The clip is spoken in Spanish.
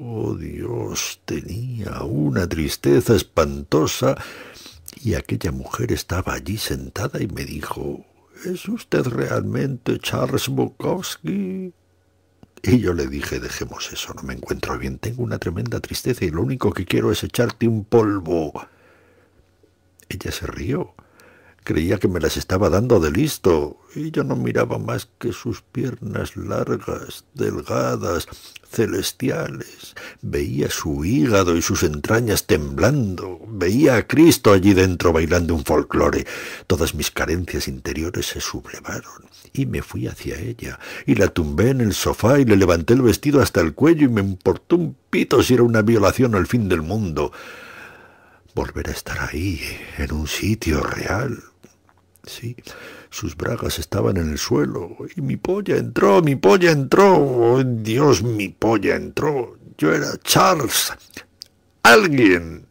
Oh Dios, tenía una tristeza espantosa y aquella mujer estaba allí sentada y me dijo, ¿Es usted realmente Charles Bukowski? Y yo le dije, dejemos eso, no me encuentro bien, tengo una tremenda tristeza y lo único que quiero es echarte un polvo. Ella se rió. Creía que me las estaba dando de listo yo no miraba más que sus piernas largas, delgadas, celestiales. Veía su hígado y sus entrañas temblando. Veía a Cristo allí dentro bailando un folclore. Todas mis carencias interiores se sublevaron y me fui hacia ella y la tumbé en el sofá y le levanté el vestido hasta el cuello y me importó un pito si era una violación al fin del mundo. Volver a estar ahí, en un sitio real. Sí, sus bragas estaban en el suelo. Y mi polla entró, mi polla entró. Oh, Dios, mi polla entró. Yo era Charles. Alguien